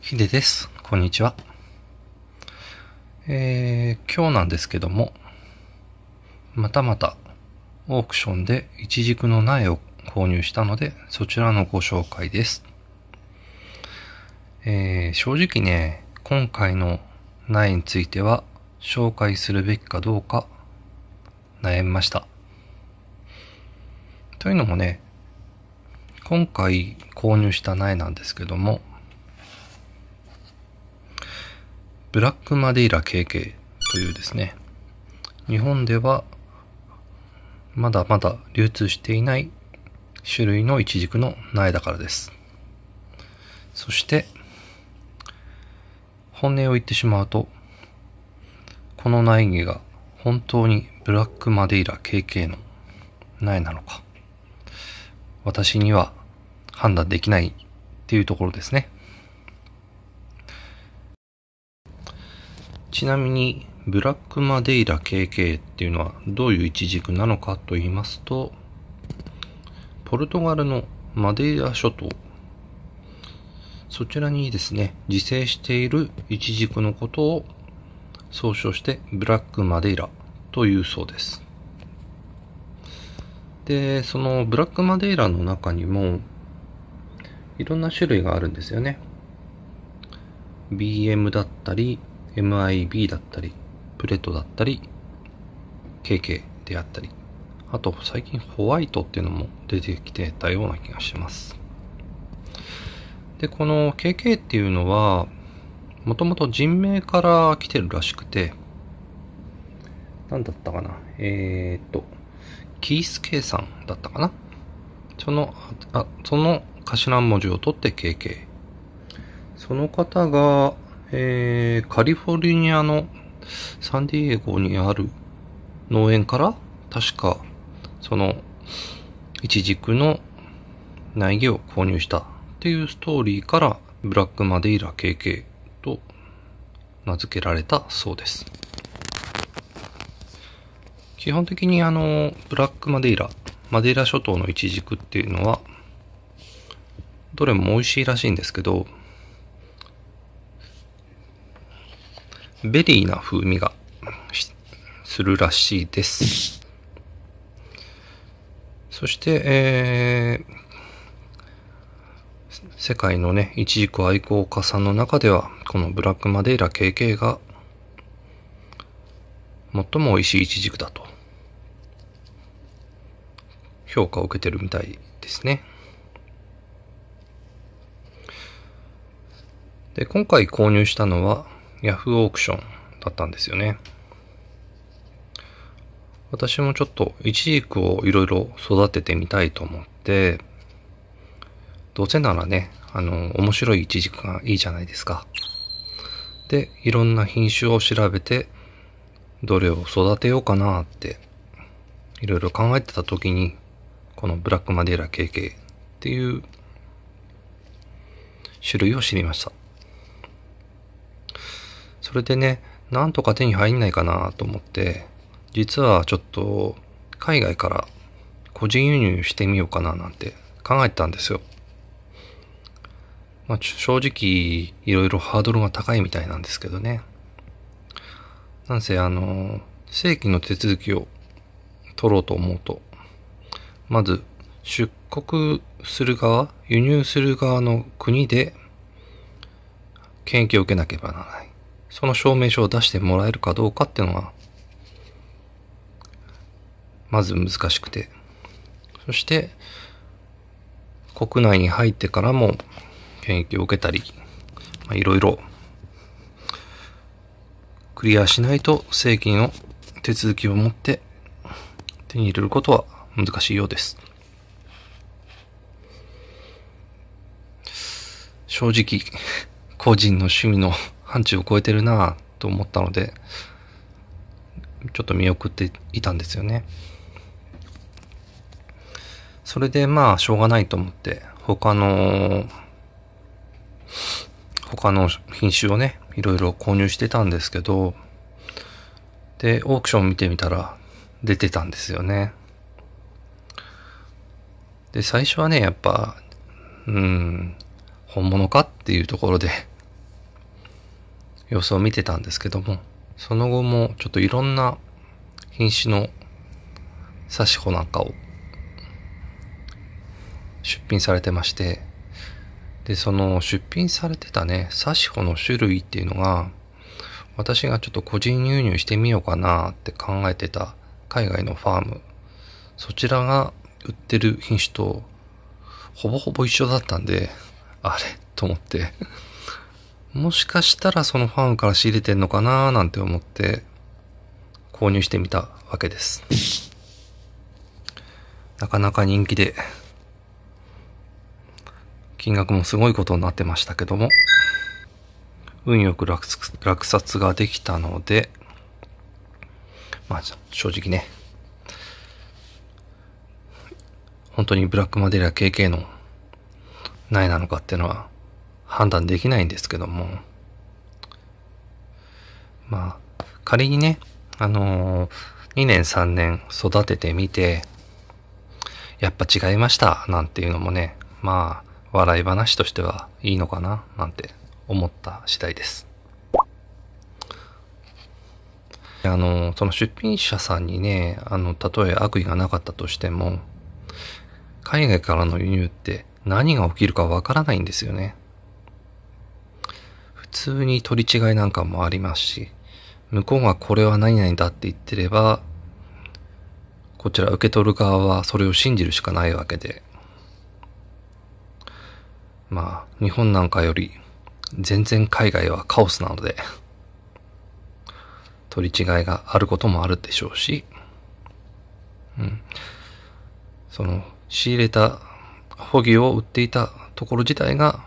ヒデです。こんにちは。えー、今日なんですけども、またまたオークションでイチジクの苗を購入したので、そちらのご紹介です。えー、正直ね、今回の苗については紹介するべきかどうか悩みました。というのもね、今回購入した苗なんですけども、ブラックマデイラ KK というですね、日本ではまだまだ流通していない種類のイチジクの苗だからです。そして、本音を言ってしまうと、この苗木が本当にブラックマデイラ KK の苗なのか、私には判断できないっていうところですね。ちなみに、ブラックマデイラ KK っていうのはどういう一軸なのかと言いますと、ポルトガルのマデイラ諸島、そちらにですね、自生している一軸のことを総称してブラックマデイラというそうです。で、そのブラックマデイラの中にもいろんな種類があるんですよね。BM だったり、MIB だったり、プレトだったり、KK であったり、あと最近ホワイトっていうのも出てきてたような気がします。で、この KK っていうのは、もともと人名から来てるらしくて、何だったかなえー、っと、キース K さんだったかなその、あ、その頭文字を取って KK。その方が、えー、カリフォルニアのサンディエゴにある農園から確かそのイチジクの苗木を購入したっていうストーリーからブラックマデイラ KK と名付けられたそうです。基本的にあの、ブラックマデイラ、マデイラ諸島のイチジクっていうのは、どれも美味しいらしいんですけど、ベリーな風味がするらしいです。そして、えー、世界のね、いちじく愛好家さんの中では、このブラックマデイラ KK が、最も美味しいいちじくだと、評価を受けてるみたいですね。で、今回購入したのは、ヤフーオークションだったんですよね。私もちょっとイチジクをいろいろ育ててみたいと思って、どうせならね、あの、面白いイチジクがいいじゃないですか。で、いろんな品種を調べて、どれを育てようかなって、いろいろ考えてた時に、このブラックマデーラ KK っていう種類を知りました。それでね、なんとか手に入んないかなと思って、実はちょっと海外から個人輸入してみようかななんて考えてたんですよ。まあ、正直、いろいろハードルが高いみたいなんですけどね。なんせ、あの、正規の手続きを取ろうと思うと、まず、出国する側、輸入する側の国で、検疫を受けなければならない。その証明書を出してもらえるかどうかっていうのは、まず難しくて。そして、国内に入ってからも、検疫を受けたり、いろいろ、クリアしないと正規の手続きを持って手に入れることは難しいようです。正直、個人の趣味の範疇を超えてるなと思ったので、ちょっと見送っていたんですよね。それでまあ、しょうがないと思って、他の、他の品種をね、いろいろ購入してたんですけど、で、オークション見てみたら、出てたんですよね。で、最初はね、やっぱ、うん、本物かっていうところで様子を見てたんですけども、その後もちょっといろんな品種の刺し子なんかを出品されてまして、で、その出品されてたね、刺し子の種類っていうのが、私がちょっと個人輸入してみようかなって考えてた海外のファーム、そちらが売ってる品種とほぼほぼ一緒だったんで、あれと思ってもしかしたらそのファームから仕入れてんのかなーなんて思って購入してみたわけです。なかなか人気で、金額もすごいことになってましたけども、運よく落落札ができたので、まあ正直ね、本当にブラックマデリア KK の苗なのかっていうのは判断できないんですけども、まあ、仮にね、あのー、2年3年育ててみて、やっぱ違いました、なんていうのもね、まあ、笑い話としてはいいのかな、なんて思った次第です。あの、その出品者さんにね、あの、たとえ悪意がなかったとしても、海外からの輸入って何が起きるかわからないんですよね。通に取り違いなんかもありますし、向こうがこれは何々だって言ってれば、こちら受け取る側はそれを信じるしかないわけで、まあ、日本なんかより全然海外はカオスなので、取り違いがあることもあるでしょうし、うん。その、仕入れた、保義を売っていたところ自体が、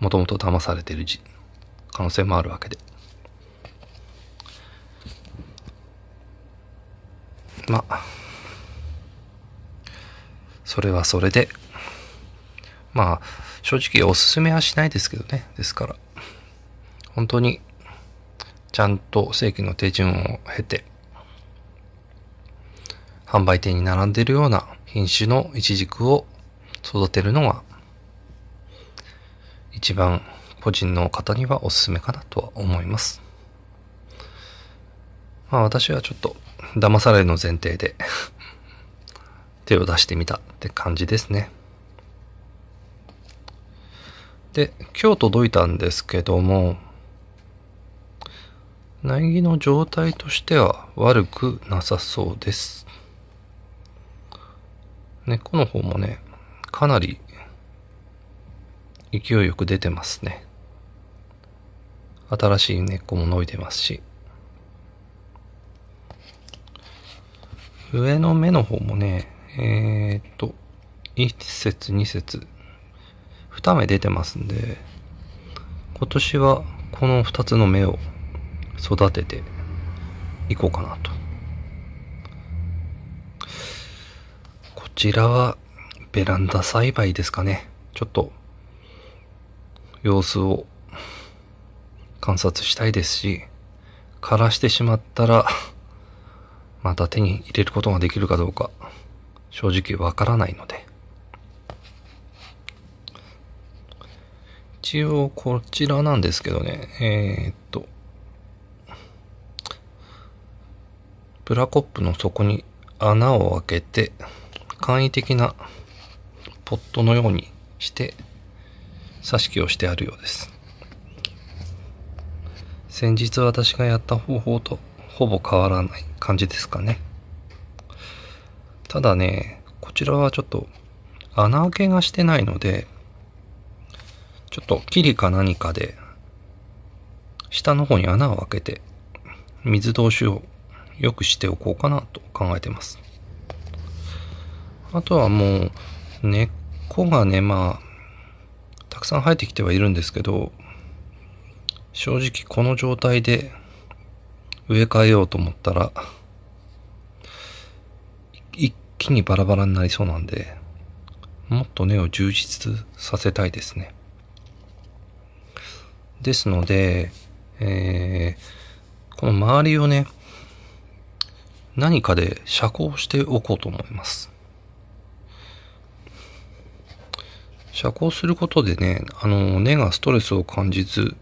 もともと騙されてるじ可能性もあるわけで。まあ、それはそれで、まあ、正直おすすめはしないですけどね。ですから、本当に、ちゃんと正規の手順を経て、販売店に並んでいるような品種のイチジクを育てるのが、一番個人の方にはおすすめかなとは思います。まあ私はちょっと騙されるの前提で手を出してみたって感じですね。で、今日届いたんですけども、苗木の状態としては悪くなさそうです。根っこの方もね、かなり勢いよく出てますね。新しい根っこも伸びてますし、上の目の方もね、えー、っと、1節2節2目出てますんで、今年はこの2つの目を育てていこうかなと。こちらはベランダ栽培ですかね。ちょっと様子を観察したいですし、枯らしてしまったら、また手に入れることができるかどうか、正直わからないので。一応、こちらなんですけどね、えー、っと、プラコップの底に穴を開けて、簡易的なポットのようにして、挿し木をしてあるようです。先日私がやった方法とほぼ変わらない感じですかね。ただね、こちらはちょっと穴開けがしてないので、ちょっと切りか何かで、下の方に穴を開けて、水通しを良くしておこうかなと考えてます。あとはもう、根っこがね、まあ、たくさん生えてきてはいるんですけど、正直この状態で植え替えようと思ったら、一気にバラバラになりそうなんで、もっと根を充実させたいですね。ですので、えー、この周りをね、何かで遮光しておこうと思います。遮光することでね、あの、根がストレスを感じず、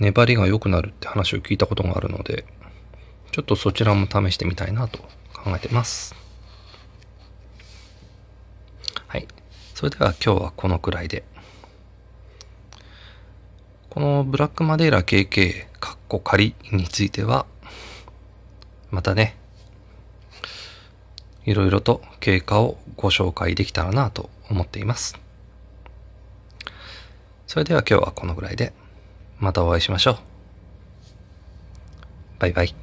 粘りが良くなるって話を聞いたことがあるので、ちょっとそちらも試してみたいなと考えてます。はい。それでは今日はこのくらいで。このブラックマデイラ KK、カッコ仮については、またね、いろいろと経過をご紹介できたらなと思っています。それでは今日はこのぐらいで。またお会いしましょう。バイバイ。